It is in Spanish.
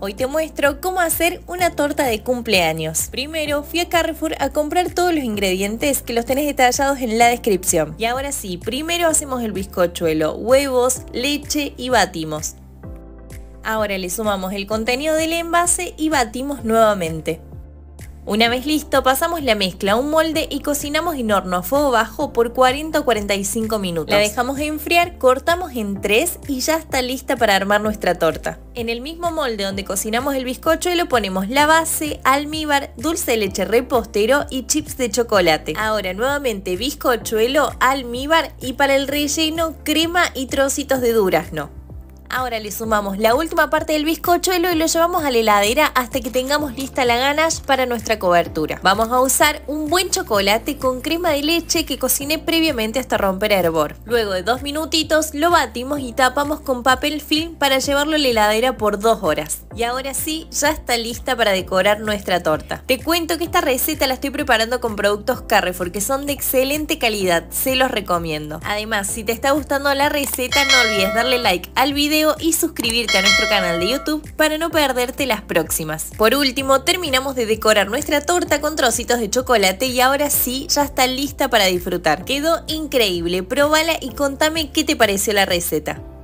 Hoy te muestro cómo hacer una torta de cumpleaños. Primero fui a Carrefour a comprar todos los ingredientes que los tenés detallados en la descripción. Y ahora sí, primero hacemos el bizcochuelo, huevos, leche y batimos. Ahora le sumamos el contenido del envase y batimos nuevamente. Una vez listo, pasamos la mezcla a un molde y cocinamos en horno a fuego bajo por 40 o 45 minutos. La dejamos enfriar, cortamos en tres y ya está lista para armar nuestra torta. En el mismo molde donde cocinamos el bizcocho ponemos la base, almíbar, dulce de leche repostero y chips de chocolate. Ahora nuevamente bizcochuelo, almíbar y para el relleno crema y trocitos de durazno. Ahora le sumamos la última parte del bizcochuelo y lo llevamos a la heladera hasta que tengamos lista la ganache para nuestra cobertura. Vamos a usar un buen chocolate con crema de leche que cociné previamente hasta romper hervor. Luego de dos minutitos lo batimos y tapamos con papel film para llevarlo a la heladera por dos horas. Y ahora sí, ya está lista para decorar nuestra torta. Te cuento que esta receta la estoy preparando con productos Carrefour que son de excelente calidad, se los recomiendo. Además, si te está gustando la receta no olvides darle like al video y suscribirte a nuestro canal de YouTube para no perderte las próximas. Por último, terminamos de decorar nuestra torta con trocitos de chocolate y ahora sí, ya está lista para disfrutar. Quedó increíble, probala y contame qué te pareció la receta.